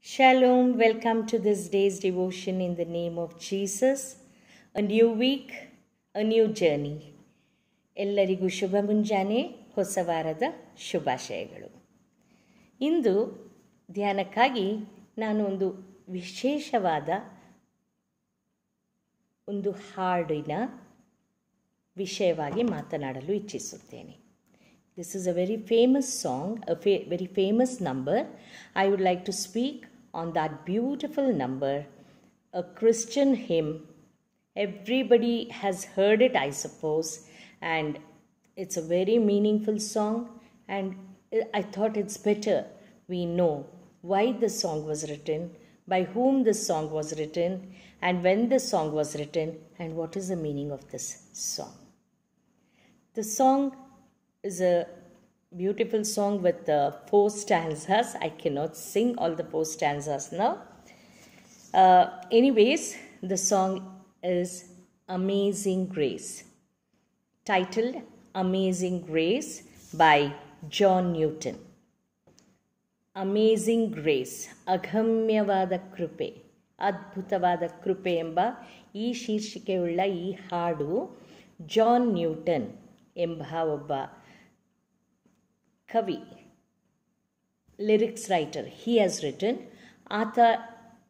Shalom, welcome to this day's devotion in the name of Jesus. A new week, a new journey. ಎಲ್ಲರಿಗೂ ಶುಭ ಮುಂಜಾನೆ ಹೊಸ ವಾರದ ಶುಭಾಶಯಗಳು ಇಂದು ಧ್ಯಾನಕ್ಕಾಗಿ ನಾನು ಒಂದು ವಿಶೇಷವಾದ ಒಂದು ಹಾಡಿನ ವಿಷಯವಾಗಿ ಮಾತನಾಡಲು ಇಚ್ಛಿಸುತ್ತೇನೆ This is a very famous song, a fa very famous number. I would like to speak on that beautiful number, a Christian hymn. Everybody has heard it, I suppose, and it's a very meaningful song. And I thought it's better we know why the song was written, by whom the song was written, and when the song was written, and what is the meaning of this song. The song is a beautiful song with uh, four stanzas. I cannot sing all the four stanzas now. Uh, anyways, the song is Amazing Grace, titled Amazing Grace by John Newton. Amazing grace ಅಗಮ್ಯವಾದ ಕೃಪೆ ಅದ್ಭುತವಾದ ಕೃಪೆ ಎಂಬ ಈ ಶೀರ್ಷಿಕೆಯುಳ್ಳ ಈ ಹಾಡು John Newton ಎಂಬ ಒಬ್ಬ Kavi, lyrics writer, he has written. Arthur,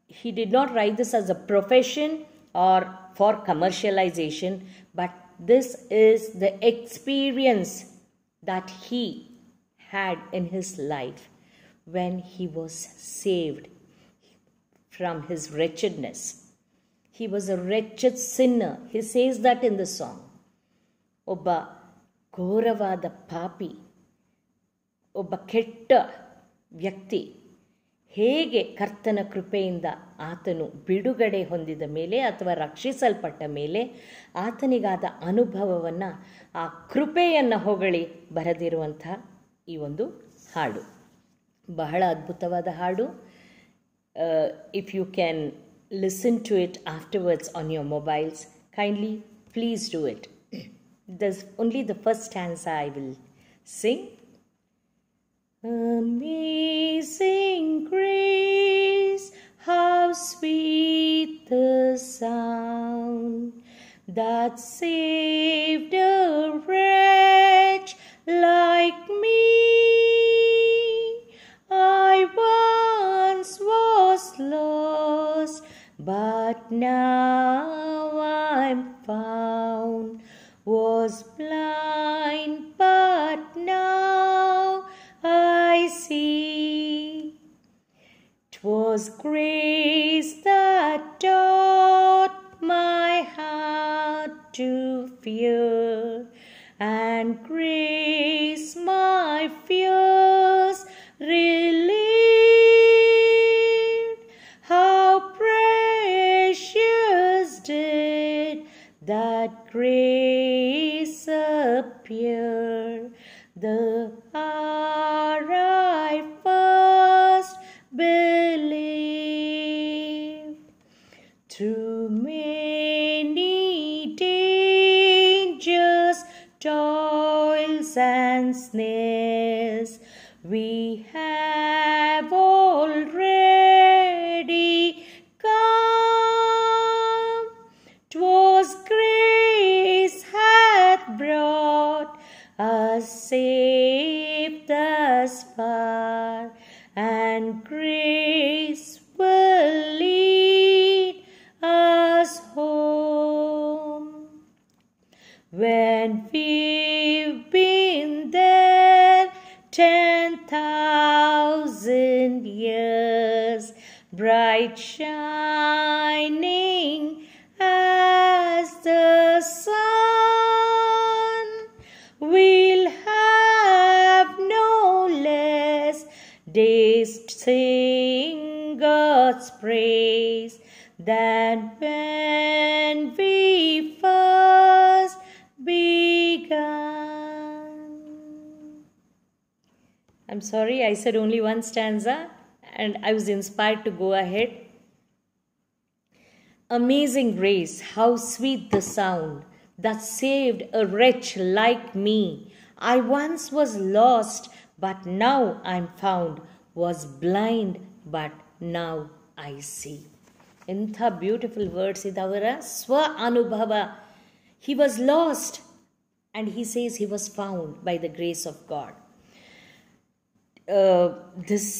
he did not write this as a profession or for commercialization, but this is the experience that he had in his life when he was saved from his wretchedness. He was a wretched sinner. He says that in the song. Obba ಘೋರವಾದ papi." ಒಬ್ಬ ಕೆಟ್ಟ ವ್ಯಕ್ತಿ ಹೇಗೆ ಕರ್ತನ ಕೃಪೆಯಿಂದ ಆತನು ಬಿಡುಗಡೆ ಹೊಂದಿದ ಮೇಲೆ ಅಥವಾ ರಕ್ಷಿಸಲ್ಪಟ್ಟ ಮೇಲೆ ಆತನಿಗಾದ ಅನುಭವವನ್ನು ಆ ಕೃಪೆಯನ್ನು ಹೊಗಳಿ ಬರೆದಿರುವಂಥ ಈ ಒಂದು ಹಾಡು ಬಹಳ ಅದ್ಭುತವಾದ ಹಾಡು if you can listen to it afterwards on your mobiles kindly please do it thus only the first hands I will sing Amazing grace, how sweet the sound that saved a wretch Through many dangers, toils and snares, we days sing God's praise than when we first began. I'm sorry, I said only one stanza and I was inspired to go ahead. Amazing grace, how sweet the sound that saved a wretch like me. I once was lost but now I'm found, was blind, but now I see ಎಂಥ beautiful words ಇದು ಅವರ ಸ್ವ ಅನುಭವ he was lost and he says he was found by the grace of God this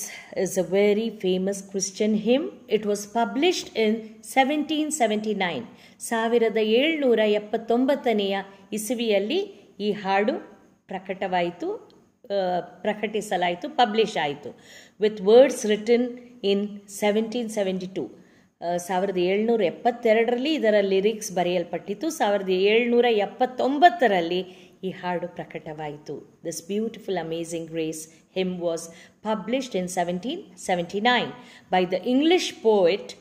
is a very famous Christian hymn it was published in seventeen seventy nine ಸಾವಿರದ ಏಳ್ನೂರ ಎಪ್ಪತ್ತೊಂಬತ್ತನೆಯ ಇಸವಿಯಲ್ಲಿ ಈ ಹಾಡು ಪ್ರಕಟವಾಯಿತು ಪ್ರಕಟಿಸಲಾಯಿತು ಪಬ್ಲಿಷ್ ಆಯಿತು with words written in seventeen seventy two ಸಾವಿರದ ಏಳ್ನೂರ ಎಪ್ಪತ್ತೆರಡರಲ್ಲಿ ಇದರ ಲಿರಿಕ್ಸ್ ಬರೆಯಲ್ಪಟ್ಟಿತ್ತು ಸಾವಿರದ ಏಳ್ನೂರ ಎಪ್ಪತ್ತೊಂಬತ್ತರಲ್ಲಿ ಈ ಹಾಡು ಪ್ರಕಟವಾಯಿತು this beautiful amazing grace hymn was published in seventeen seventy nine by the English poet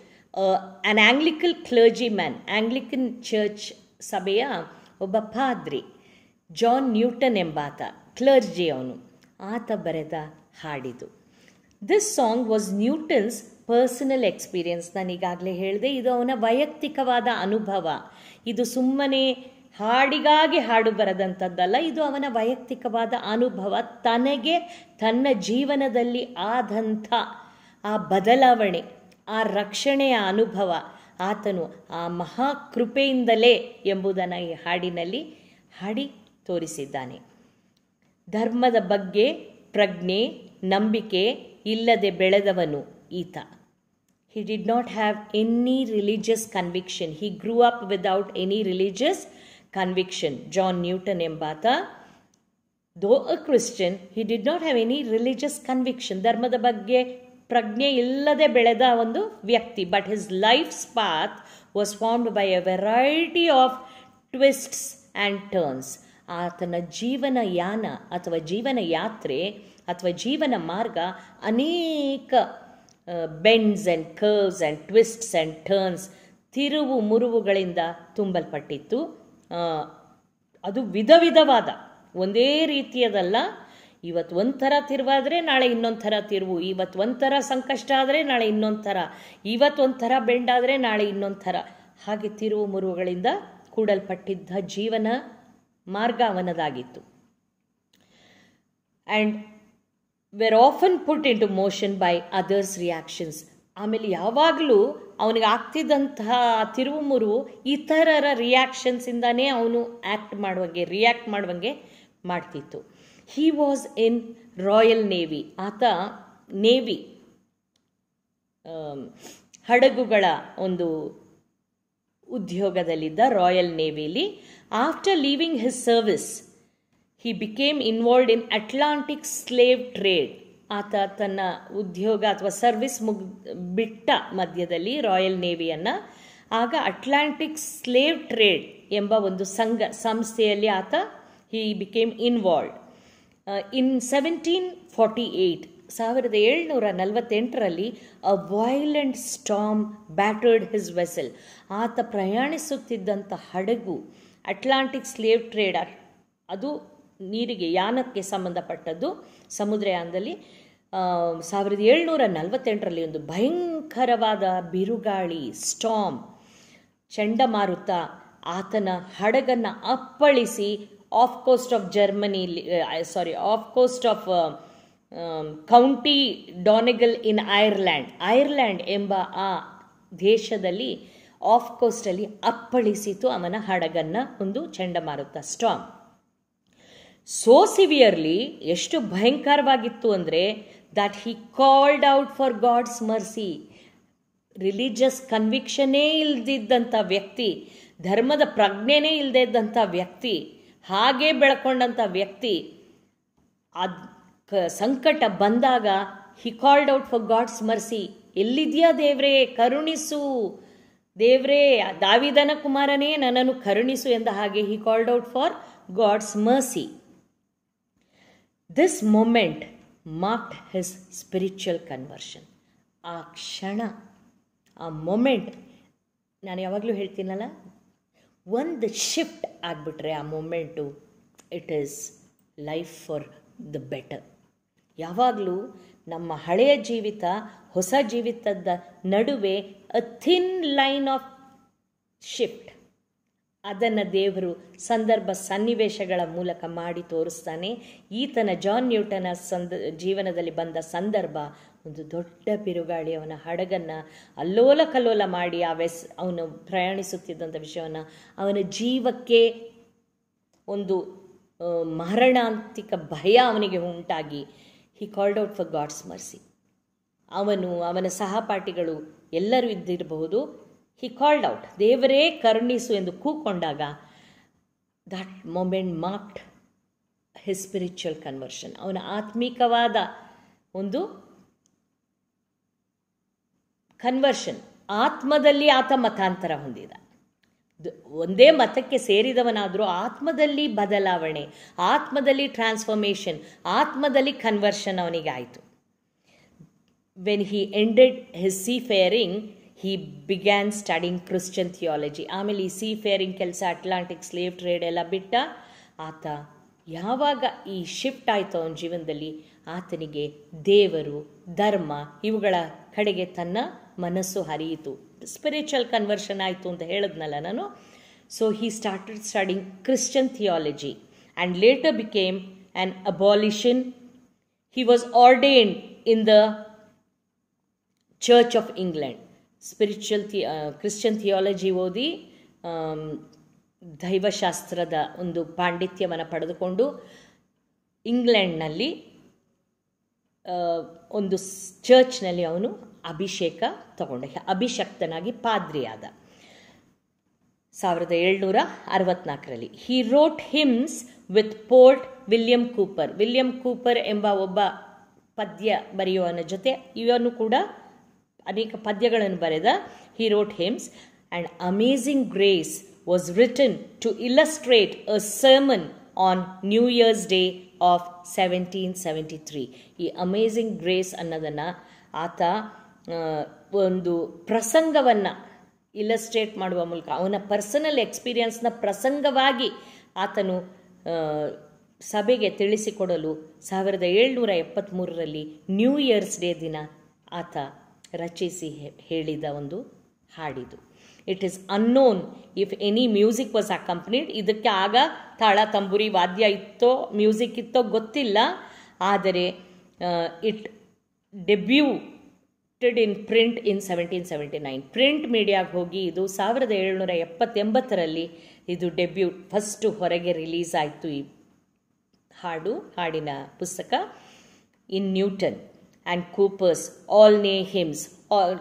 an Anglican clergyman Anglican church ಸಭೆಯ ಒಬ್ಬ ಪಾದ್ರಿ ಜಾನ್ ನ್ಯೂಟನ್ ಎಂಬಾತ ಕ್ಲರ್ಜಿ ಅವನು ಆತ ಬರೆದ ಹಾಡಿದು this song was Newton's personal experience ನಾನೀಗಾಗಲೇ ಹೇಳಿದೆ ಇದು ಅವನ ವೈಯಕ್ತಿಕವಾದ ಅನುಭವ ಇದು ಸುಮ್ಮನೆ ಹಾಡಿಗಾಗಿ ಹಾಡು ಬರದಂಥದ್ದಲ್ಲ ಇದು ಅವನ ವೈಯಕ್ತಿಕವಾದ ಅನುಭವ ತನಗೆ ತನ್ನ ಜೀವನದಲ್ಲಿ ಆದಂಥ ಆ ಬದಲಾವಣೆ ಆ ರಕ್ಷಣೆಯ ಅನುಭವ ಆತನು ಆ ಮಹಾ ಕೃಪೆಯಿಂದಲೇ ಎಂಬುದನ್ನು ಈ ಹಾಡಿನಲ್ಲಿ ಹಾಡಿ ತೋರಿಸಿದ್ದಾನೆ ಧರ್ಮದ ಬಗ್ಗೆ ಪ್ರಜ್ಞೆ ನಂಬಿಕೆ ಇಲ್ಲದೆ ಬೆಳೆದವನು ಈತ he did not have any religious conviction. He grew up without any religious conviction. John Newton ಎಂಬಾತ though a Christian, he did not have any religious conviction. ಧರ್ಮದ ಬಗ್ಗೆ ಪ್ರಜ್ಞೆ ಇಲ್ಲದೆ ಬೆಳೆದ ಒಂದು ವ್ಯಕ್ತಿ but his life's path was formed by a variety of twists and turns ಆತನ ಜೀವನ ಯಾನ ಅಥವಾ ಜೀವನ ಯಾತ್ರೆ ಅಥವಾ ಜೀವನ ಮಾರ್ಗ ಅನೇಕ bends and curves and twists and turns ತಿರುವು ಮುರುವುಗಳಿಂದ ತುಂಬಲ್ಪಟ್ಟಿತ್ತು ಅದು ವಿಧ ವಿಧವಾದ ಒಂದೇ ರೀತಿಯದಲ್ಲ ಇವತ್ತು ಒಂಥರ ತಿರುವಾದರೆ ನಾಳೆ ಇನ್ನೊಂದು ಥರ ತಿರುವು ಇವತ್ತು ಒಂಥರ ಸಂಕಷ್ಟ ಆದರೆ ನಾಳೆ ಇನ್ನೊಂದು ಥರ ಇವತ್ತು ಒಂಥರ ಬೆಂಡಾದರೆ ನಾಳೆ ಇನ್ನೊಂದು ಥರ ಹಾಗೆ ತಿರುವು ಮುರುವುಗಳಿಂದ ಕೂಡಲ್ಪಟ್ಟಿದ್ದ ಜೀವನ ಮಾರ್ಗ ಅವನದಾಗಿತ್ತು and were often put into motion by others reactions ಆಮೇಲೆ ಯಾವಾಗಲೂ ಅವನಿಗೆ ಆಗ್ತಿದ್ದಂತಹ ತಿರುವು ಮುರು ಇತರರ ರಿಯಾಕ್ಷನ್ಸಿಂದಾನೇ ಅವನು ಆ್ಯಕ್ಟ್ ಮಾಡುವಂಗೆ ರಿಯಾಕ್ಟ್ ಮಾಡುವಂಗೆ ಮಾಡ್ತಿತ್ತು he was in Royal Navy ಆತ ನೇವಿ um, ಹಡಗುಗಳ ಒಂದು ಉದ್ಯೋಗದಲ್ಲಿದ್ದ ರಾಯಲ್ ನೇವಿಲಿ After leaving his service, he became involved in Atlantic slave trade ಆತ ತನ್ನ ಉದ್ಯೋಗ ಅಥವಾ ಸರ್ವಿಸ್ ಮುಗ್ ಬಿಟ್ಟ ಮಧ್ಯದಲ್ಲಿ ರಾಯಲ್ ನೇವಿಯನ್ನು ಆಗ ಅಟ್ಲಾಂಟಿಕ್ ಸ್ಲೇವ್ ಟ್ರೇಡ್ ಎಂಬ ಒಂದು ಸಂಘ ಸಂಸ್ಥೆಯಲ್ಲಿ ಆತ he became involve in seventeen forty eight ಸಾವಿರದ ಏಳ್ನೂರ ನಲವತ್ತೆಂಟರಲ್ಲಿ a violent storm battered his vessel ಆತ ಪ್ರಯಾಣಿಸುತ್ತಿದ್ದಂಥ ಹಡಗು ಅಟ್ಲಾಂಟಿಕ್ ಸ್ಲೇವ್ ಟ್ರೇಡರ್ ಅದು ನೀರಿಗೆ ಯಾನಕ್ಕೆ ಸಂಬಂಧಪಟ್ಟದ್ದು ಸಮುದ್ರಯಾನದಲ್ಲಿ ಸಾವಿರದ ಏಳ್ನೂರ ನಲವತ್ತೆಂಟರಲ್ಲಿ ಒಂದು ಭಯಂಕರವಾದ ಬಿರುಗಾಳಿ ಸ್ಟಾಮ್ ಚಂಡಮಾರುತ ಆತನ ಹಡಗನ್ನು ಅಪ್ಪಳಿಸಿ off coast of Germany sorry off coast of County Donegal in Ireland Ireland ಎಂಬ ಆ ದೇಶದಲ್ಲಿ ಆಫ್ ಕೋಸ್ಟಲ್ಲಿ ಅಪ್ಪಳಿಸಿತು ಅವನ ಹಡಗನ್ನ ಒಂದು ಚಂಡಮಾರುತ ಸ್ಟಾಂಗ್ ಸೋ ಸಿವಿಯರ್ಲಿ ಎಷ್ಟು ಭಯಂಕರವಾಗಿತ್ತು ಅಂದರೆ that he called out for God's mercy religious ಕನ್ವಿಕ್ಷನ್ನೇ ಇಲ್ದಿದ್ದಂಥ ವ್ಯಕ್ತಿ ಧರ್ಮದ ಪ್ರಜ್ಞೆನೇ ಇಲ್ಲದೆ ಇದ್ದಂಥ ವ್ಯಕ್ತಿ ಹಾಗೆ ಬೆಳ್ಕೊಂಡಂಥ ವ್ಯಕ್ತಿ ಅದ್ ಸಂಕಟ ಬಂದಾಗ he called out for God's mercy ಎಲ್ಲಿದೆಯಾ ದೇವ್ರೇ ಕರುಣಿಸು ದೇವ್ರೇ ದಾವಿದನ ಕುಮಾರನೇ ನನ್ನನ್ನು ಕರುಣಿಸು ಎಂದ ಹಾಗೆ he called out for God's mercy this moment marked his spiritual conversion ಆ ಕ್ಷಣ ಆ ಮೊಮೆಂಟ್ ನಾನು ಯಾವಾಗಲೂ ಹೇಳ್ತೀನಲ್ಲ ಒಂದು ಶಿಫ್ಟ್ ಆಗಿಬಿಟ್ರೆ ಆ moment it is life for the better ಯಾವಾಗಲೂ ನಮ್ಮ ಹಳೆಯ ಜೀವಿತ ಹೊಸ ಜೀವಿತದ ನಡುವೆ a thin line of shift ಅದನ್ನು ದೇವರು ಸಂದರ್ಭ ಸನ್ನಿವೇಶಗಳ ಮೂಲಕ ಮಾಡಿ ತೋರಿಸ್ತಾನೆ ಈತನ ಜಾನ್ ನ್ಯೂಟನ ಸಂದ ಜೀವನದಲ್ಲಿ ಬಂದ ಸಂದರ್ಭ ಒಂದು ದೊಡ್ಡ ಬಿರುಗಾಳಿ ಅವನ ಹಡಗನ್ನು ಅಲ್ಲೋಲ ಕಲ್ಲೋಲ ಮಾಡಿ ಆ ವೆಸ್ ಅವನು ಪ್ರಯಾಣಿಸುತ್ತಿದ್ದಂಥ ವಿಷಯವನ್ನು ಅವನ ಜೀವಕ್ಕೆ ಒಂದು ಮರಣಾಂತಿಕ ಭಯ ಅವನಿಗೆ ಉಂಟಾಗಿ he called out for God's mercy ಅವನು ಅವನ ಸಹಪಾಠಿಗಳು ಎಲ್ಲರೂ ಇದ್ದಿರಬಹುದು ಹಿ ಕಾಲ್ಡ್ ಔಟ್ ದೇವರೇ ಕರುಣಿಸು ಎಂದು ಕೂಕೊಂಡಾಗ that moment marked he spiritual conversion ಅವನ ಆತ್ಮೀಕವಾದ ಒಂದು ಕನ್ವರ್ಷನ್ ಆತ್ಮದಲ್ಲಿ ಆತ ಮತಾಂತರ ಹೊಂದಿದ ಒಂದೇ ಮತಕ್ಕೆ ಸೇರಿದವನಾದರೂ ಆತ್ಮದಲ್ಲಿ ಬದಲಾವಣೆ ಆತ್ಮದಲ್ಲಿ ಟ್ರಾನ್ಸ್ಫಾರ್ಮೇಷನ್ ಆತ್ಮದಲ್ಲಿ ಕನ್ವರ್ಷನ್ ಅವನಿಗೆ ಆಯಿತು when he ended his seafaring he began studying Christian theology ಆಮೇಲೆ ಈ ಸಿ ಫೇರಿಂಗ್ ಕೆಲಸ ಅಟ್ಲಾಂಟಿಕ್ ಸ್ಲೇವ್ ಟ್ರೇಡ್ ಎಲ್ಲ ಬಿಟ್ಟ ಆತ ಯಾವಾಗ ಈ ಶಿಫ್ಟ್ ಆಯಿತು ಅವನ ಜೀವನದಲ್ಲಿ ಆತನಿಗೆ ದೇವರು ಧರ್ಮ ಇವುಗಳ ಕಡೆಗೆ ತನ್ನ ಮನಸ್ಸು ಹರಿಯಿತು ಸ್ಪಿರಿಚುವಲ್ ಕನ್ವರ್ಷನ್ ಆಯಿತು ಅಂತ ಹೇಳಿದ್ನಲ್ಲ ನಾನು so he started studying Christian theology and later became an abolition he was ordained in the Church of England spiritual the Christian theology ಓದಿ um, ದೈವಶಾಸ್ತ್ರದ ಒಂದು ಪಾಂಡಿತ್ಯವನ್ನು ಪಡೆದುಕೊಂಡು ಇಂಗ್ಲೆಂಡ್ನಲ್ಲಿ uh, ಒಂದು ಚರ್ಚ್ನಲ್ಲಿ ಅವನು ಅಭಿಷೇಕ ತಗೊಂಡ ಅಭಿಷಕ್ತನಾಗಿ ಪಾದ್ರಿಯಾದ ಸಾವಿರದ ಏಳ್ನೂರ ಅರವತ್ನಾಲ್ಕರಲ್ಲಿ he wrote hymns with poet William Cowper William Cowper ಎಂಬ ಒಬ್ಬ ಪದ್ಯ ಬರೆಯುವನ ಜೊತೆ ಇವನು ಕೂಡ ಅನೇಕ ಪದ್ಯಗಳನ್ನು ಬರೆದ he wrote hymns and amazing grace was written to illustrate a sermon on New Year's Day of seventeen seventy three ಈ ಅಮೇಝಿಂಗ್ ಗ್ರೇಸ್ ಅನ್ನೋದನ್ನು ಆತ ಒಂದು ಪ್ರಸಂಗವನ್ನು ಇಲಸ್ಟ್ರೇಟ್ ಮಾಡುವ ಮೂಲಕ ಅವನ ಪರ್ಸನಲ್ ಎಕ್ಸ್ಪೀರಿಯನ್ಸ್ನ ಪ್ರಸಂಗವಾಗಿ ಆತನು ಸಭೆಗೆ ತಿಳಿಸಿಕೊಡಲು ಸಾವಿರದ ಏಳ್ನೂರ ಎಪ್ಪತ್ತ್ಮೂರರಲ್ಲಿ ನ್ಯೂ ಇಯರ್ಸ್ ಡೇ ದಿನ ಆತ ರಚಿಸಿ ಹೇಳಿದ ಒಂದು ಹಾಡಿದು it is unknown if any music was accompanied ಇದಕ್ಕೆ ಆಗ ತಾಳ ತಂಬುರಿ ವಾದ್ಯ ಇತ್ತೋ ಮ್ಯೂಸಿಕ್ ಇತ್ತೋ ಗೊತ್ತಿಲ್ಲ ಆದರೆ it debut in print in seventeen seventy nine print ಮೀಡಿಯಾಗೆ ಹೋಗಿ ಇದು ಸಾವಿರದ ಏಳ್ನೂರ ಎಪ್ಪತ್ತೆಂಬತ್ತರಲ್ಲಿ ಇದು ಡೆಬ್ಯೂಟ್ ಫಸ್ಟು ಹೊರಗೆ ರಿಲೀಸ್ ಆಯಿತು ಈ ಹಾಡು ಹಾಡಿನ ಪುಸ್ತಕ in Newton and Cowper's Olney hymns all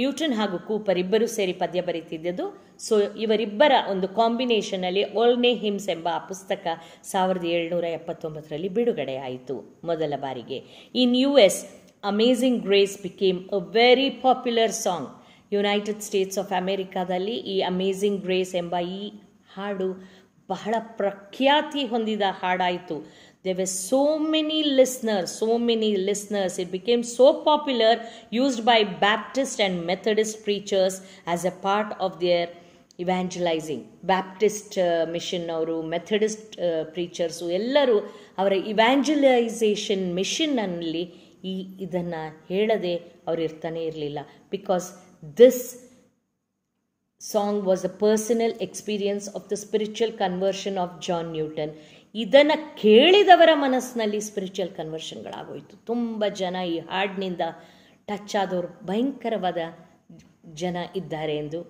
Newton ಹಾಗೂ ಕೂಪರ್ ಇಬ್ಬರೂ ಸೇರಿ ಪದ್ಯ ಬರೀತಿದ್ದದು ಸೊ ಇವರಿಬ್ಬರ ಒಂದು ಕಾಂಬಿನೇಷನಲ್ಲಿ ಓಲ್ನೇ ಹಿಮ್ಸ್ ಎಂಬ ಆ ಪುಸ್ತಕ ಸಾವಿರದ ಏಳುನೂರ ಎಪ್ಪತ್ತೊಂಬತ್ತರಲ್ಲಿ ಬಿಡುಗಡೆ ಆಯಿತು ಮೊದಲ ಬಾರಿಗೆ in U S amazing grace became a very popular song United States of ಅಮೇರಿಕಾದಲ್ಲಿ ಈ ಅಮೇಝಿಂಗ್ ಗ್ರೇಸ್ ಎಂಬ ಈ ಹಾಡು ಬಹಳ ಪ್ರಖ್ಯಾತಿ ಹೊಂದಿದ ಹಾಡಾಯಿತು there were so many listeners so many listeners it became so popular used by Baptist and Methodist preachers as a part of their evangelising Baptist mission ಅವರು ಮೆಥಡಿಸ್ಟ್ ಪ್ರೀಚರ್ಸು uh, ಎಲ್ಲರೂ ಅವರ ಇವ್ಯಾಂಜಲೈಸೇಷನ್ ಮಿಷನ್ನಲ್ಲಿ ಈ ಇದನ್ನು ಹೇಳದೆ ಅವ್ರು ಇರ್ತಾನೆ ಇರಲಿಲ್ಲ because this song was a personal experience of the spiritual conversion of John Newton ಇದನ್ನು ಕೇಳಿದವರ ಮನಸ್ಸಿನಲ್ಲಿ ಸ್ಪಿರಿಚುವಲ್ ಕನ್ವರ್ಷನ್ಗಳಾಗೋಯಿತು ತುಂಬ ಜನ ಈ ಹಾಡಿನಿಂದ ಟಚ್ ಆದವರು ಭಯಂಕರವಾದ ಜನ ಇದ್ದಾರೆ ಎಂದು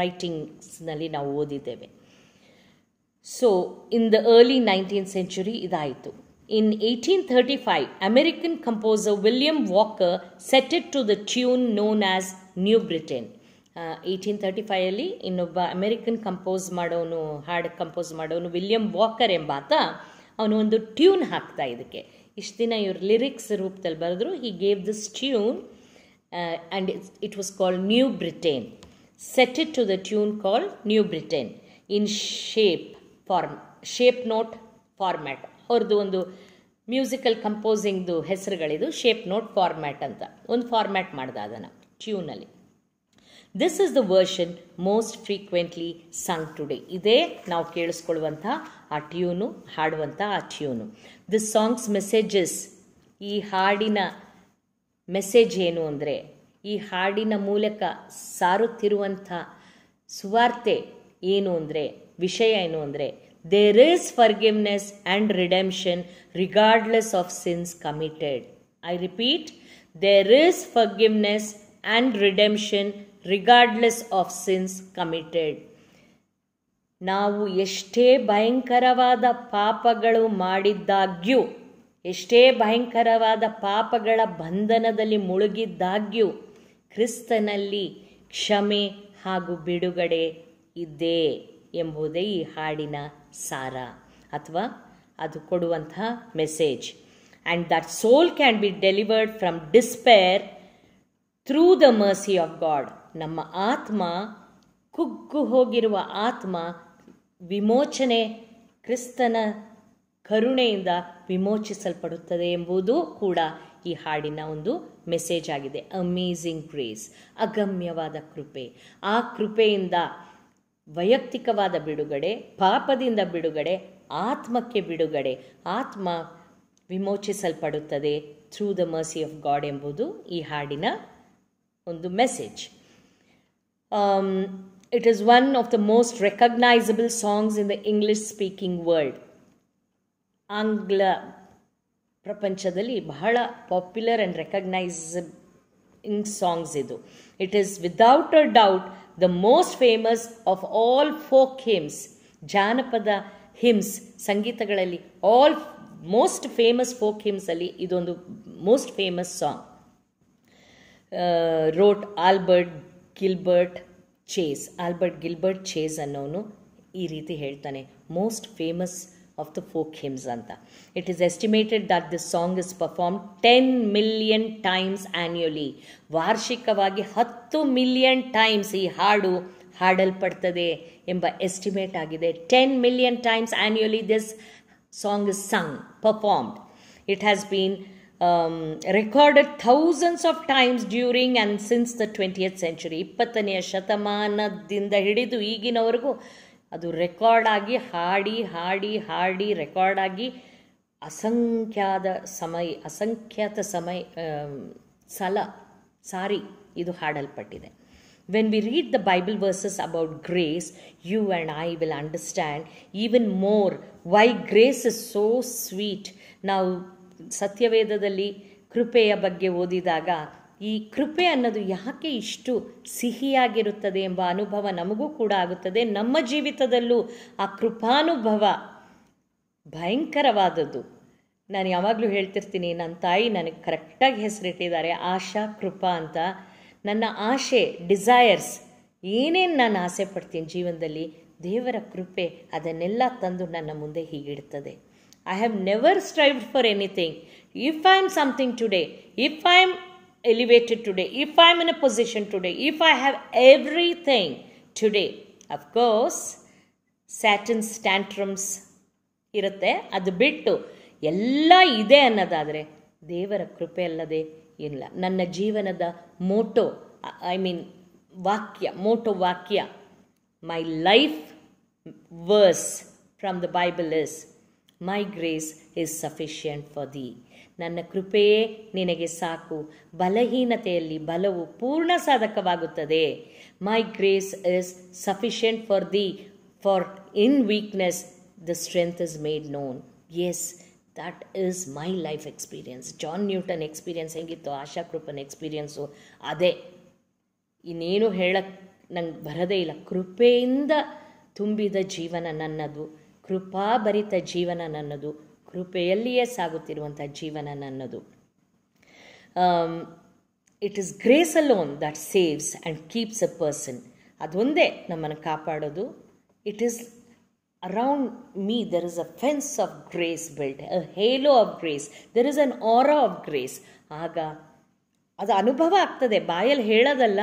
ರೈಟಿಂಗ್ಸ್ನಲ್ಲಿ uh, ನಾವು ಓದಿದ್ದೇವೆ so in the early nineteen century ಇದಾಯಿತು In 1835, American composer William Walker set it to the tune known as New Britain. Eighteen thirty ಫೈಯಲ್ಲಿ ಇನ್ನೊಬ್ಬ ಅಮೆರಿಕನ್ ಕಂಪೋಸ್ ಮಾಡೋನು ಹಾಡು ಕಂಪೋಸ್ ಮಾಡೋನು ವಿಲಿಯಂ ವಾಕರ್ ಎಂಬಾತ ಅವನು ಒಂದು ಟ್ಯೂನ್ ಹಾಕ್ತಾ ಇದಕ್ಕೆ ಇಷ್ಟು ದಿನ ಇವ್ರ ಲಿರಿಕ್ಸ್ ರೂಪದಲ್ಲಿ ಬರೆದ್ರು he gave this tune and it's it was called New Britain set it to the tune called New Britain in shape form shape note format ಅವ್ರದ್ದು ಒಂದು ಮ್ಯೂಸಿಕಲ್ ಕಂಪೋಸಿಂಗ್ದು ಹೆಸರುಗಳಿದು ಶೇಪ್ ನೋಟ್ ಫಾರ್ಮ್ಯಾಟ್ ಅಂತ ಒಂದು ಫಾರ್ಮ್ಯಾಟ್ ಮಾಡ್ದೆ ಅದನ್ನು ಟ್ಯೂನಲ್ಲಿ this is the version most frequently song today ಇದೇ ನಾವು ಕೇಳಿಸ್ಕೊಳ್ಳುವಂಥ ಆ ಟ್ಯೂನು ಹಾಡುವಂಥ ಆ ಟ್ಯೂನು ದಿಸ್ ಸಾಂಗ್ಸ್ ಮೆಸೇಜಸ್ ಈ ಹಾಡಿನ ಮೆಸೇಜ್ ಏನು ಅಂದರೆ ಈ ಹಾಡಿನ ಮೂಲಕ ಸಾರುತ್ತಿರುವಂಥ ಸುವಾರ್ತೆ ಏನು ಅಂದರೆ ವಿಷಯ ಏನು ಅಂದರೆ There is forgiveness and redemption regardless of sins committed. I repeat, there is forgiveness and redemption regardless of sins committed ನಾವು ಎಷ್ಟೇ ಭಯಂಕರವಾದ ಪಾಪಗಳು ಮಾಡಿದ್ದಾಗ್ಯೂ ಎಷ್ಟೇ ಭಯಂಕರವಾದ ಪಾಪಗಳ ಬಂಧನದಲ್ಲಿ ಮುಳುಗಿದ್ದಾಗ್ಯೂ ಕ್ರಿಸ್ತನಲ್ಲಿ ಕ್ಷಮೆ ಹಾಗೂ ಬಿಡುಗಡೆ ಇದೆ ಎಂಬುದೇ ಈ ಹಾಡಿನ ಸಾರ ಅಥವಾ ಅದು ಕೊಡುವಂತಹ message and that soul can be delivered from despair through the mercy of God ನಮ್ಮ ಆತ್ಮ ಕುಗ್ಗು ಹೋಗಿರುವ ಆತ್ಮ ವಿಮೋಚನೆ ಕ್ರಿಸ್ತನ ಕರುಣೆಯಿಂದ ವಿಮೋಚಿಸಲ್ಪಡುತ್ತದೆ ಎಂಬುದು ಕೂಡ ಈ ಹಾಡಿನ ಒಂದು ಮೆಸೇಜ್ ಆಗಿದೆ ಅಮೇಝಿಂಗ್ ಗ್ರೇಸ್ ಅಗಮ್ಯವಾದ ಕೃಪೆ ಆ ಕೃಪೆಯಿಂದ ವೈಯಕ್ತಿಕವಾದ ಬಿಡುಗಡೆ ಪಾಪದಿಂದ ಬಿಡುಗಡೆ ಆತ್ಮಕ್ಕೆ ಬಿಡುಗಡೆ ಆತ್ಮ ವಿಮೋಚಿಸಲ್ಪಡುತ್ತದೆ through the mercy of God ಎಂಬುದು ಈ ಹಾಡಿನ ಒಂದು message it is one of the most recognisable songs in the English speaking world ಆಂಗ್ಲ ಪ್ರಪಂಚದಲ್ಲಿ ಬಹಳ popular and recognising in songs ಇದು it is without a doubt the most famous of all folk hymns ಜಾನಪದ hymns ಸಂಗೀತಗಳಲ್ಲಿ all most famous folk ಹಿಮ್ಸಲ್ಲಿ ಇದೊಂದು most famous song wrote Albert Gilbert Chase Albert Gilbert Chase ಅನ್ನೋನು ಈ ರೀತಿ ಹೇಳ್ತಾನೆ most famous of the folk hymns anta. It is estimated that this song is performed 10 million times annually. ವಾರ್ಷಿಕವಾಗಿ ಹತ್ತು million times ಈ ಹಾಡು ಹಾಡಲ್ಪಡ್ತದೆ ಎಂಬ ಎಸ್ಟಿಮೇಟ್ ಆಗಿದೆ ten million times annually this song is sung performed it has been recorded thousands of times during and since the twentieth century ಇಪ್ಪತ್ತನೆಯ ಶತಮಾನದಿಂದ ಹಿಡಿದು ಈಗಿನವರೆಗೂ ಅದು ರೆಕಾರ್ಡಾಗಿ ಹಾಡಿ ಹಾಡಿ ಹಾಡಿ ರೆಕಾರ್ಡಾಗಿ ಅಸಂಖ್ಯಾದ ಸಮಯ ಅಸಂಖ್ಯಾತ ಸಮಯ ಸಲ ಸಾರಿ ಇದು ಹಾಡಲ್ಪಟ್ಟಿದೆ when we read the Bible verses about grace you and I will understand even more why grace is so sweet ನಾವು ಸತ್ಯವೇದದಲ್ಲಿ ಕೃಪೆಯ ಬಗ್ಗೆ ಓದಿದಾಗ ಈ ಕೃಪೆ ಅನ್ನೋದು ಯಾಕೆ ಇಷ್ಟು ಸಿಹಿಯಾಗಿರುತ್ತದೆ ಎಂಬ ಅನುಭವ ನಮಗೂ ಕೂಡ ಆಗುತ್ತದೆ ನಮ್ಮ ಜೀವಿತದಲ್ಲೂ ಆ ಕೃಪಾನುಭವ ಭಯಂಕರವಾದದ್ದು ನಾನು ಯಾವಾಗಲೂ ಹೇಳ್ತಿರ್ತೀನಿ ನನ್ನ ತಾಯಿ ನನಗೆ ಕರೆಕ್ಟಾಗಿ ಹೆಸರಿಟ್ಟಿದ್ದಾರೆ ಆಶಾ ಕೃಪಾ ಅಂತ ನನ್ನ ಆಶೆ ಡಿಸೈರ್ಸ್ ಏನೇನು ನಾನು ಆಸೆ ಪಡ್ತೀನಿ ಜೀವನದಲ್ಲಿ ದೇವರ ಕೃಪೆ ಅದನ್ನೆಲ್ಲ ತಂದು ನನ್ನ ಮುಂದೆ ಹೀಗಿಡ್ತದೆ I have never strived for anything if I am something today if I am elevated today, if I am in a position today, if I have everything today, of course, Saturn's tantrums irate at the ಎಲ್ಲಾ ಇದೆ ಅನ್ನೋದಾದರೆ ದೇವರ ಕೃಪೆ ಅಲ್ಲದೆ ಏನಿಲ್ಲ ನನ್ನ ಜೀವನದ Moto I mean ವಾಕ್ಯ ಮೋಟೋ ವಾಕ್ಯ My life verse from the Bible is, "My grace is sufficient for thee." ನನ್ನ ಕೃಪೆಯೇ ನಿನಗೆ ಸಾಕು ಬಲಹೀನತೆಯಲ್ಲಿ ಬಲವು ಪೂರ್ಣ ಸಾಧಕವಾಗುತ್ತದೆ my grace is sufficient for the for in weakness the strength is made known as that is my life experience John Newton experience ಹೆಂಗಿತ್ತು ಆಶಾ ಕೃಪನ್ ಎಕ್ಸ್ಪೀರಿಯನ್ಸು ಅದೇ ಇನ್ನೇನು ಹೇಳಕ್ಕೆ ನಂಗೆ ಬರದೇ ಇಲ್ಲ ಕೃಪೆಯಿಂದ ತುಂಬಿದ ಜೀವನ ನನ್ನದು ಕೃಪಾಭರಿತ ಜೀವನ ನನ್ನದು ಕೃಪೆಯಲ್ಲಿಯೇ ಸಾಗುತ್ತಿರುವಂಥ ಜೀವನ ನನ್ನದು it is grace lone that saves and keeps a person ಅದೊಂದೇ ನಮ್ಮನ್ನು ಕಾಪಾಡೋದು it is around me there is a fence of grace built a halo of grace there is an aura of grace ಆಗ ಅದು ಅನುಭವ ಆಗ್ತದೆ ಬಾಯಲ್ಲಿ ಹೇಳೋದಲ್ಲ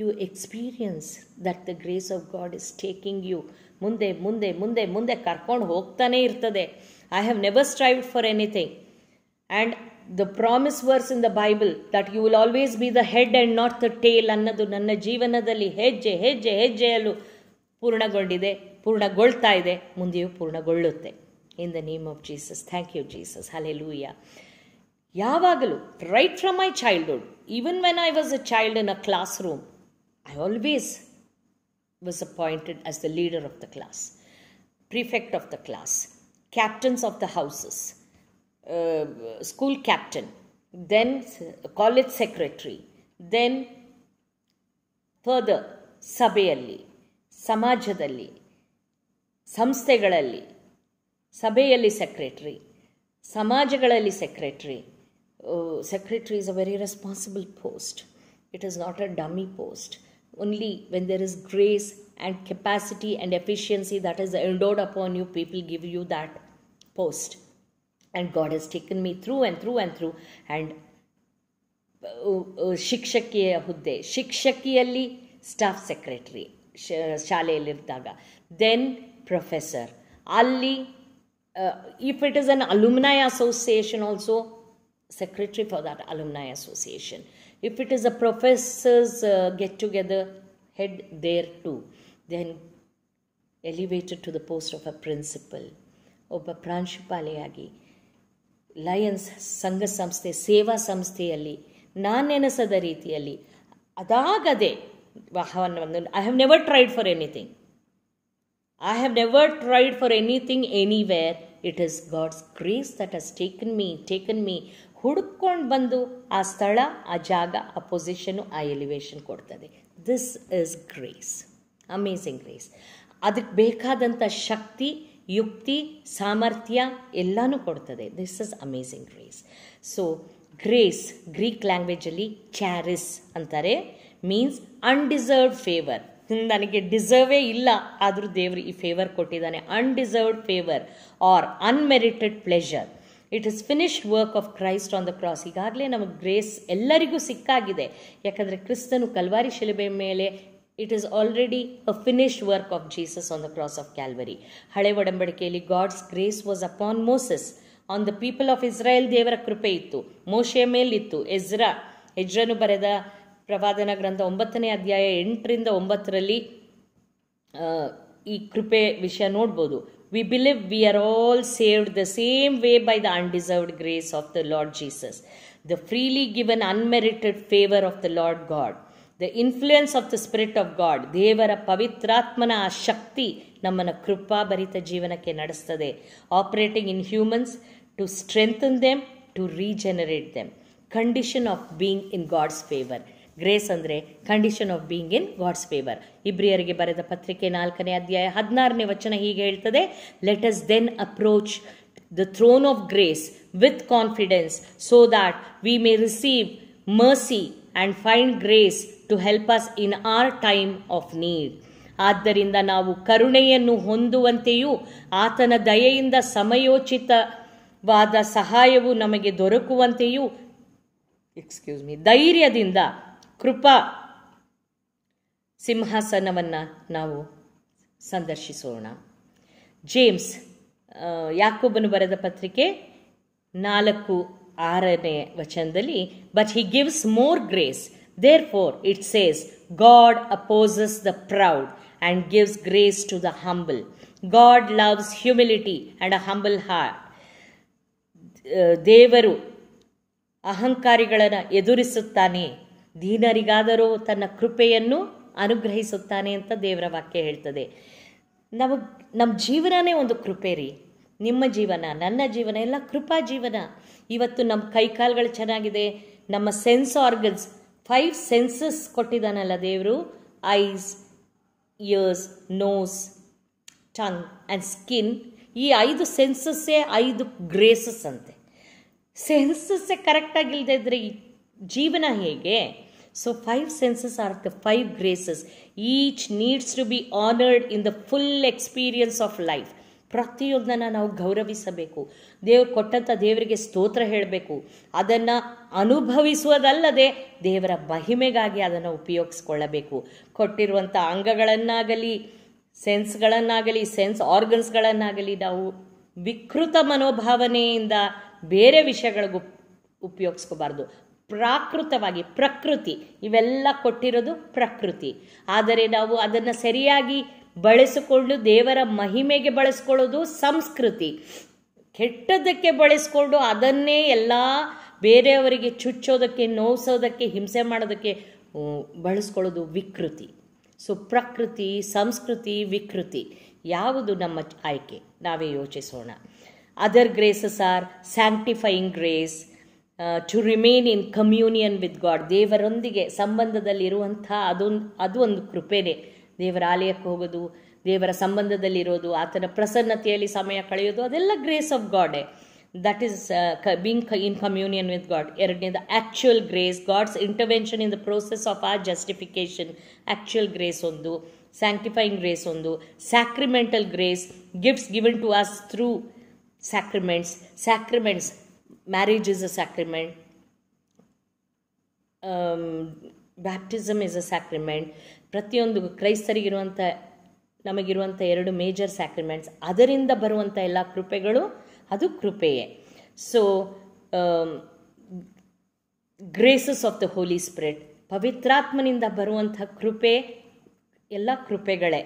you experience that the grace of God is taking you ಮುಂದೆ ಮುಂದೆ ಮುಂದೆ ಮುಂದೆ ಕರ್ಕೊಂಡು ಹೋಗ್ತಾನೇ ಇರ್ತದೆ I have never strived for anything. And the promise verse in the Bible that you will always be the head and not the tail. Annadu nanna jeevanadalli hejje hejje hejje alu purna goldide purna goltaide mundiyu purna gollutte. In the name of Jesus. Thank you, Jesus. Hallelujah. Yavagalu, right from my childhood, even when I was a child in a classroom, I always was appointed as the leader of the class, prefect of the class captains of the houses, uh, school captain, then college secretary, then further Sabayali, Samajadali, Samstegalali, Sabayali secretary, Samajagalali secretary. Oh, secretary is a very responsible post. It is not a dummy post. Only when there is grace and capacity and efficiency that is endowed upon you, people give you that post and god has taken me through and through and through and hude uh, uh, ಹುದ್ದೆ ಶಿಕ್ಷಕಿಯಲ್ಲಿ staff secretary ಶಾಲೆಯಲ್ಲಿದ್ದಾಗ daga then professor ali uh, if it is an alumni association also secretary for that alumni association. If it is a professors get together, head there too. Then elevated to the post of a principal. ಒಬ್ಬ ಪ್ರಾಂಶುಪಾಲೆಯಾಗಿ Lions ಸಂಘ ಸಂಸ್ಥೆ ಸೇವಾ ಸಂಸ್ಥೆಯಲ್ಲಿ ನಾನು ರೀತಿಯಲ್ಲಿ ಅದಾಗದೆ I have never tried for anything I have never tried for anything anywhere it is God's grace that has taken me taken me ಹುಡುಕೊಂಡು ಬಂದು ಆ ಸ್ಥಳ ಆ ಜಾಗ ಆ ಪೊಸಿಷನು ಆ ಎಲಿವೇಶನ್ ಕೊಡ್ತದೆ this is grace amazing grace ಅದಕ್ಕೆ ಬೇಕಾದಂಥ ಶಕ್ತಿ ಯುಕ್ತಿ ಸಾಮರ್ಥ್ಯ ಎಲ್ಲನೂ ಕೊಡ್ತದೆ this is amazing grace so grace Greek ಲ್ಯಾಂಗ್ವೇಜಲ್ಲಿ ಚಾರಿಸ್ ಅಂತಾರೆ ಮೀನ್ಸ್ ಅನ್ಡಿಸರ್ವ್ಡ್ ಫೇವರ್ ನನಗೆ ಡಿಸರ್ವೇ ಇಲ್ಲ ಆದರೂ ದೇವರು ಈ ಫೇವರ್ ಕೊಟ್ಟಿದ್ದಾನೆ undeserved favour or unmerited pleasure it is finish work of Christ on the cross ಈಗಾಗಲೇ ನಮಗೆ ಗ್ರೇಸ್ ಎಲ್ಲರಿಗೂ ಸಿಕ್ಕಾಗಿದೆ ಯಾಕಂದರೆ ಕ್ರಿಸ್ತನು ಕಲ್ವಾರಿ ಶಿಲುಬೆ ಮೇಲೆ it is already a finish work of Jesus on the cross of Calvary ಹಳೆ ಒಡಂಬಡಿಕೆಯಲ್ಲಿ God's grace was upon Moses on the people of Israel ದೇವರ ಕೃಪೆ ಇತ್ತು ಮೋಶೆಯ ಮೇಲಿತ್ತು ಎಜ್ರಾ ಎಜ್ರನು ಬರೆದ ಪ್ರವಾದನ ಗ್ರಂಥ ಒಂಬತ್ತನೇ ಅಧ್ಯಾಯ ಎಂಟರಿಂದ ಒಂಬತ್ತರಲ್ಲಿ ಈ ಕೃಪೆ ವಿಷಯ ನೋಡ್ಬೋದು we believe we are all saved the same way by the undeserved grace of the Lord Jesus the freely given unmerited favour of the Lord God the influence of the spirit of God ದೇವರ ಪವಿತ್ರಾತ್ಮನ ಆ ಶಕ್ತಿ ನಮ್ಮನ್ನು ಕೃಪಾಭರಿತ ಜೀವನಕ್ಕೆ ನಡೆಸ್ತದೆ operating in humans to strengthen them to regenerate them condition of being in God's favour grace ಅಂದರೆ condition of being in God's favour ಇಬ್ರಿಯರಿಗೆ ಬರೆದ ಪತ್ರಿಕೆ ನಾಲ್ಕನೇ ಅಧ್ಯಾಯ ಹದಿನಾರನೇ ವಚನ ಹೀಗೆ ಹೇಳ್ತದೆ let us then approach the throne of grace with confidence so that we may receive mercy and find grace to help us in our time of need ಆದ್ದರಿಂದ ನಾವು ಕರುಣೆಯನ್ನು ಹೊಂದುವಂತೆಯೂ ಆತನ ದಯೆಯಿಂದ ಸಮಯೋಚಿತವಾದ ಸಹಾಯವು ನಮಗೆ ದೊರಕುವಂತೆಯೂ ಎಕ್ಸ್ಕ್ಯೂಸ್ ಮಿ ಧೈರ್ಯದಿಂದ ಕೃಪಾ ಸಿಂಹಾಸನವನ್ನು ನಾವು ಸಂದರ್ಶಿಸೋಣ ಜೇಮ್ಸ್ ಯಾಕೊಬ್ಬನು ಬರೆದ ಪತ್ರಿಕೆ ನಾಲ್ಕು ಆರನೇ ವಚನದಲ್ಲಿ but he gives more grace Therefore, it says, God opposes the proud and gives grace to the humble. God loves humility and a humble heart. Uh, ದೇವರು ಅಹಂಕಾರಿಗಳನ್ನು ಎದುರಿಸುತ್ತಾನೆ ದೀನರಿಗಾದರೂ ತನ್ನ ಕೃಪೆಯನ್ನು ಅನುಗ್ರಹಿಸುತ್ತಾನೆ ಅಂತ ದೇವರ ವಾಕ್ಯ ಹೇಳ್ತದೆ ನಮಗೆ ನಮ್ಮ ಜೀವನನೇ ಒಂದು ಕೃಪೆ ರೀ ನಿಮ್ಮ ಜೀವನ ನನ್ನ ಜೀವನ ಎಲ್ಲ ಕೃಪಾ ಜೀವನ ಇವತ್ತು ನಮ್ಮ ಕೈಕಾಲುಗಳು ಚೆನ್ನಾಗಿದೆ ನಮ್ಮ ಸೆನ್ಸ್ ಆರ್ಗನ್ಸ್ ಫೈವ್ ಸೆನ್ಸಸ್ ಕೊಟ್ಟಿದ್ದಾನಲ್ಲ ದೇವರು eyes ears nose tongue and skin ಈ ಐದು ಸೆನ್ಸಸ್ಸೇ ಐದು ಗ್ರೇಸಸ್ ಅಂತೆ ಸೆನ್ಸಸ್ಸೇ ಕರೆಕ್ಟಾಗಿ ಇದ್ದರೆ ಈ ಜೀವನ ಹೇಗೆ so five senses are the five graces each needs to be honoured in the full experience of life ಪ್ರತಿಯೊಂದನ್ನು ನಾವು ಗೌರವಿಸಬೇಕು ದೇವ್ರು ಕೊಟ್ಟಂಥ ದೇವರಿಗೆ ಸ್ತೋತ್ರ ಹೇಳಬೇಕು ಅದನ್ನು ಅನುಭವಿಸುವುದಲ್ಲದೆ ದೇವರ ಮಹಿಮೆಗಾಗಿ ಅದನ್ನು ಉಪಯೋಗಿಸ್ಕೊಳ್ಳಬೇಕು ಕೊಟ್ಟಿರುವಂಥ ಅಂಗಗಳನ್ನಾಗಲಿ ಸೆನ್ಸ್ಗಳನ್ನಾಗಲಿ ಸೆನ್ಸ್ ಆರ್ಗನ್ಸ್ಗಳನ್ನಾಗಲಿ ನಾವು ವಿಕೃತ ಮನೋಭಾವನೆಯಿಂದ ಬೇರೆ ವಿಷಯಗಳಿಗೂ ಉಪಯೋಗಿಸ್ಕೋಬಾರ್ದು ಪ್ರಾಕೃತವಾಗಿ ಪ್ರಕೃತಿ ಇವೆಲ್ಲ ಕೊಟ್ಟಿರೋದು ಪ್ರಕೃತಿ ಆದರೆ ನಾವು ಅದನ್ನು ಸರಿಯಾಗಿ ಬಳಸಿಕೊಂಡು ದೇವರ ಮಹಿಮೆಗೆ ಬಳಸ್ಕೊಳ್ಳೋದು ಸಂಸ್ಕೃತಿ ಕೆಟ್ಟದಕ್ಕೆ ಬಳಸ್ಕೊಂಡು ಅದನ್ನೇ ಎಲ್ಲ ಬೇರೆಯವರಿಗೆ ಚುಚ್ಚೋದಕ್ಕೆ ನೋವಿಸೋದಕ್ಕೆ ಹಿಂಸೆ ಮಾಡೋದಕ್ಕೆ ಬಳಸ್ಕೊಳ್ಳೋದು ವಿಕೃತಿ ಸೊ ಪ್ರಕೃತಿ ಸಂಸ್ಕೃತಿ ವಿಕೃತಿ ಯಾವುದು ನಮ್ಮ ಆಯ್ಕೆ ನಾವೇ ಯೋಚಿಸೋಣ other graces are sanctifying grace to remain in communion with God ದೇವರೊಂದಿಗೆ ಸಂಬಂಧದಲ್ಲಿರುವಂಥ ಅದೊಂದು ಅದು ಒಂದು ಕೃಪೆನೇ ದೇವರ ಆಲಯಕ್ಕೆ ಹೋಗೋದು ದೇವರ ಸಂಬಂಧದಲ್ಲಿರೋದು ಆತನ ಪ್ರಸನ್ನತೆಯಲ್ಲಿ ಸಮಯ ಕಳೆಯೋದು ಅದೆಲ್ಲ ಗ್ರೇಸ್ ಆಫ್ ಗಾಡೆ that is being in communion with God ಎರಡನೇದು actual grace God's intervention in the process of our justification actual grace ಒಂದು ಸ್ಯಾಂಕ್ಟಿಫೈಯಿಂಗ್ ಗ್ರೇಸ್ ಒಂದು sacramental grace gifts given to us through sacraments sacraments marriage is a sacrament baptism is a sacrament ಪ್ರತಿಯೊಂದು ಕ್ರೈಸ್ತರಿಗಿರುವಂಥ ನಮಗಿರುವಂಥ ಎರಡು major ಸ್ಯಾಕ್ರಿಮೆಂಟ್ಸ್ ಅದರಿಂದ ಬರುವಂಥ ಎಲ್ಲ ಕೃಪೆಗಳು ಅದು ಕೃಪೆಯೇ so graces of the holy spirit ಪವಿತ್ರಾತ್ಮನಿಂದ ಬರುವಂಥ ಕೃಪೆ ಎಲ್ಲ ಕೃಪೆಗಳೇ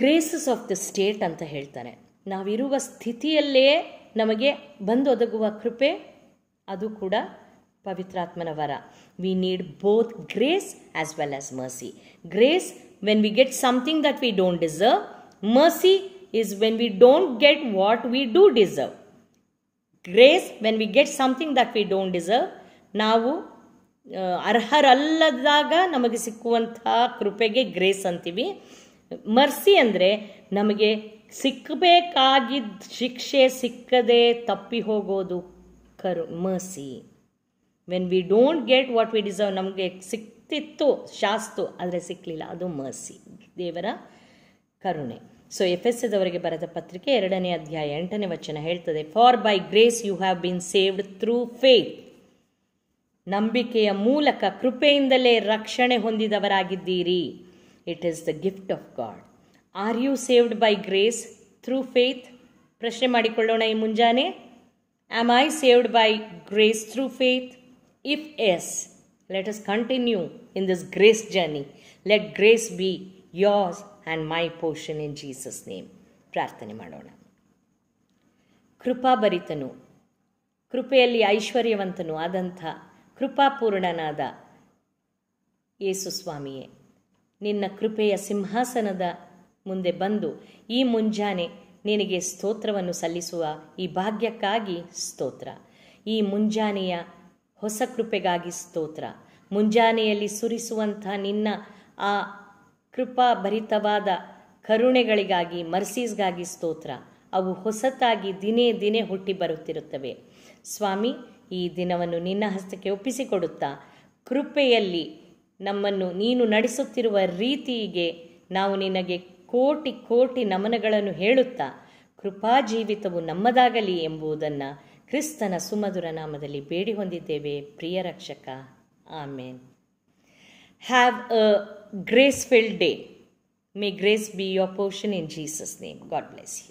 ಗ್ರೇಸಸ್ ಆಫ್ ದ ಸ್ಟೇಟ್ ಅಂತ ಹೇಳ್ತಾರೆ ನಾವಿರುವ ಸ್ಥಿತಿಯಲ್ಲೇ ನಮಗೆ ಬಂದೊದಗುವ ಕೃಪೆ ಅದು ಕೂಡ ಪವಿತ್ರಾತ್ಮನ ವರ we need both grace as well as mercy grace when we get something that we don't deserve mercy is when we don't get what we do deserve grace when we get something that we don't deserve ನಾವು ಅರ್ಹರಲ್ಲದಾಗ ನಮಗೆ ಸಿಕ್ಕುವಂತಹ ಕೃಪೆಗೆ grace ಅಂತೀವಿ mercy ಅಂದರೆ ನಮಗೆ ಸಿಕ್ಕಬೇಕಾಗಿದ್ದ ಶಿಕ್ಷೆ ಸಿಕ್ಕದೆ ತಪ್ಪಿ ಹೋಗೋದು ಕರು mercy when we don't get what we deserve ನಮಗೆ ಸಿಕ್ತಿತ್ತು ಶಾಸ್ತು ಆದರೆ ಸಿಕ್ಕಲಿಲ್ಲ ಅದು ಮರ್ಸಿ ದೇವರ ಕರುಣೆ ಸೊ ಎಫ್ ಎಸ್ ಎದವರಿಗೆ ಬರೆದ ಪತ್ರಿಕೆ ಎರಡನೇ ಅಧ್ಯಾಯ ಎಂಟನೇ ವಚನ ಹೇಳ್ತದೆ for by grace you have been saved through faith ನಂಬಿಕೆಯ ಮೂಲಕ ಕೃಪೆಯಿಂದಲೇ ರಕ್ಷಣೆ ಹೊಂದಿದವರಾಗಿದ್ದೀರಿ it is the gift of God are you saved by grace through faith ಪ್ರಶ್ನೆ ಮಾಡಿಕೊಳ್ಳೋಣ ಈ ಮುಂಜಾನೆ Am I saved by grace through faith? If yes, let us continue in this grace journey. Let grace be yours and my portion in Jesus' name. ಪ್ರಾರ್ಥನೆ ಮಾಡೋಣ ಕೃಪಾಭರಿತನು ಕೃಪೆಯಲ್ಲಿ Adantha, Krupa ಕೃಪಾಪೂರ್ಣನಾದ ಯೇಸು ಸ್ವಾಮಿಯೇ ನಿನ್ನ ಕೃಪೆಯ ಸಿಂಹಾಸನದ Munde Bandu, ಈ ಮುಂಜಾನೆ ನಿನಗೆ ಸ್ತೋತ್ರವನ್ನು ಸಲ್ಲಿಸುವ ಈ ಭಾಗ್ಯಕ್ಕಾಗಿ ಸ್ತೋತ್ರ ಈ ಮುಂಜಾನೆಯ ಹೊಸ ಕೃಪೆಗಾಗಿ ಸ್ತೋತ್ರ ಮುಂಜಾನೆಯಲ್ಲಿ ಸುರಿಸುವಂಥ ನಿನ್ನ ಆ ಕೃಪಾಭರಿತವಾದ ಕರುಣೆಗಳಿಗಾಗಿ ಮರ್ಸೀಸ್ಗಾಗಿ ಸ್ತೋತ್ರ ಅವು ಹೊಸತಾಗಿ ದಿನೇ ದಿನೇ ಹುಟ್ಟಿ ಬರುತ್ತಿರುತ್ತವೆ ಸ್ವಾಮಿ ಈ ದಿನವನ್ನು ನಿನ್ನ ಹಸ್ತಕ್ಕೆ ಒಪ್ಪಿಸಿಕೊಡುತ್ತಾ ಕೃಪೆಯಲ್ಲಿ ನಮ್ಮನ್ನು ನೀನು ನಡೆಸುತ್ತಿರುವ ರೀತಿಗೆ ನಾವು ನಿನಗೆ ಕೋಟಿ ಕೋಟಿ ನಮನಗಳನ್ನು ಹೇಳುತ್ತಾ ಕೃಪಾ ಜೀವಿತವು ನಮ್ಮದಾಗಲಿ ಎಂಬುದನ್ನು ಕ್ರಿಸ್ತನ ಸುಮಧುರ ನಾಮದಲ್ಲಿ ಬೇಡಿ ಹೊಂದಿದ್ದೇವೆ ಪ್ರಿಯ ರಕ್ಷಕ amen have a grace filled day may grace be your portion in Jesus name God bless you